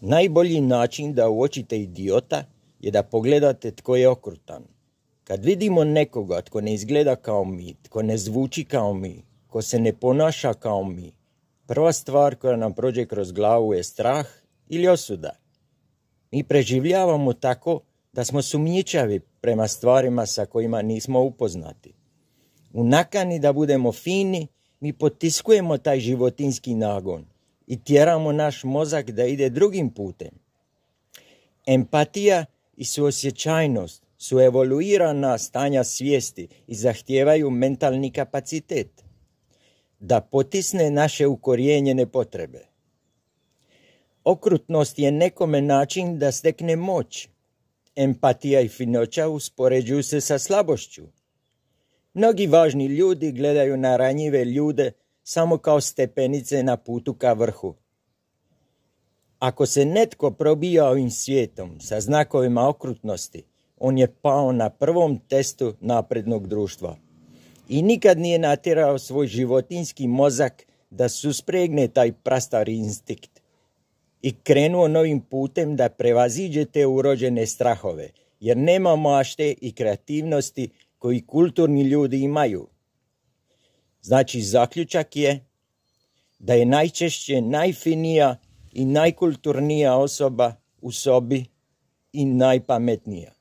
Najbolji način da uočite idiota je da pogledate tko je okrutan. Kad vidimo nekoga tko ne izgleda kao mi, tko ne zvuči kao mi, tko se ne ponaša kao mi, prva stvar koja nam prođe kroz glavu je strah ili osuda. Mi preživljavamo tako da smo sumnjičavi prema stvarima sa kojima nismo upoznati. U nakani da budemo fini, mi potiskujemo taj životinski nagon – i tjeramo naš mozak da ide drugim putem. Empatija i suosjećajnost su evoluirana stanja svijesti i zahtijevaju mentalni kapacitet da potisne naše ukorijenjene potrebe. Okrutnost je nekome način da stekne moć. Empatija i finoća uspoređuju se sa slabošću. Mnogi važni ljudi gledaju na ranjive ljude samo kao stepenice na putu ka vrhu. Ako se netko probija ovim svijetom sa znakovima okrutnosti, on je pao na prvom testu naprednog društva. I nikad nije natjerao svoj životinski mozak da suspregne taj prastar instinkt i krenuo novim putem da prevaziđe te urođene strahove, jer nema mašte i kreativnosti koji kulturni ljudi imaju – Znači, zaključak je da je najčešće najfinija i najkulturnija osoba u sobi i najpametnija.